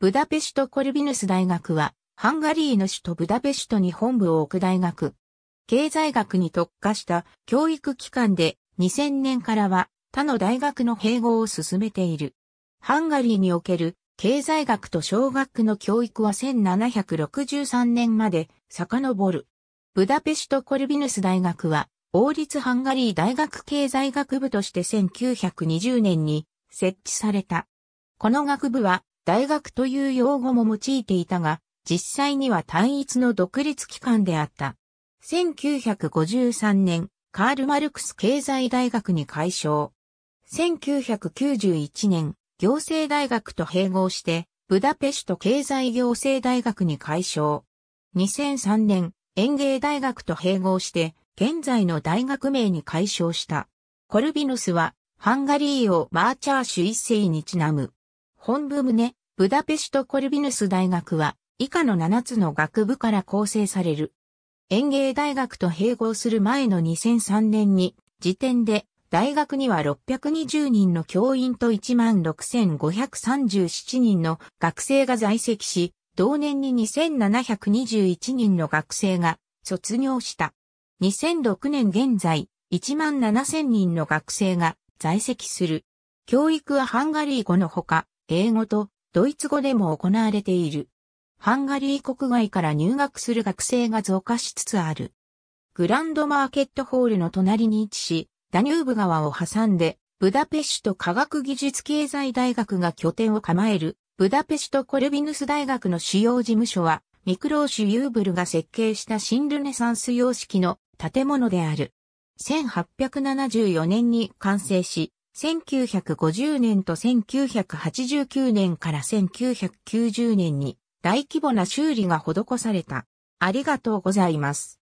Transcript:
ブダペシュトコルビヌス大学は、ハンガリーの首都ブダペシュトに本部を置く大学。経済学に特化した教育機関で、2000年からは他の大学の併合を進めている。ハンガリーにおける経済学と小学の教育は1763年まで遡る。ブダペシュトコルビヌス大学は、王立ハンガリー大学経済学部として1920年に設置された。この学部は大学という用語も用いていたが、実際には単一の独立機関であった。1953年、カール・マルクス経済大学に改称。1991年、行政大学と併合して、ブダペシュト経済行政大学に改称。2003年、園芸大学と併合して、現在の大学名に改称した。コルビヌスは、ハンガリーをマーチャーシュ一世にちなむ。本部胸、ブダペシトコルビヌス大学は、以下の7つの学部から構成される。園芸大学と併合する前の2003年に、時点で、大学には620人の教員と16,537人の学生が在籍し、同年に2721人の学生が卒業した。2006年現在、17,000人の学生が在籍する。教育はハンガリー語のほか、英語とドイツ語でも行われている。ハンガリー国外から入学する学生が増加しつつある。グランドマーケットホールの隣に位置し、ダニューブ川を挟んで、ブダペシュト科学技術経済大学が拠点を構える、ブダペシュトコルビヌス大学の主要事務所は、ミクローシュ・ユーブルが設計した新ルネサンス様式の建物である。1874年に完成し、1950年と1989年から1990年に大規模な修理が施された。ありがとうございます。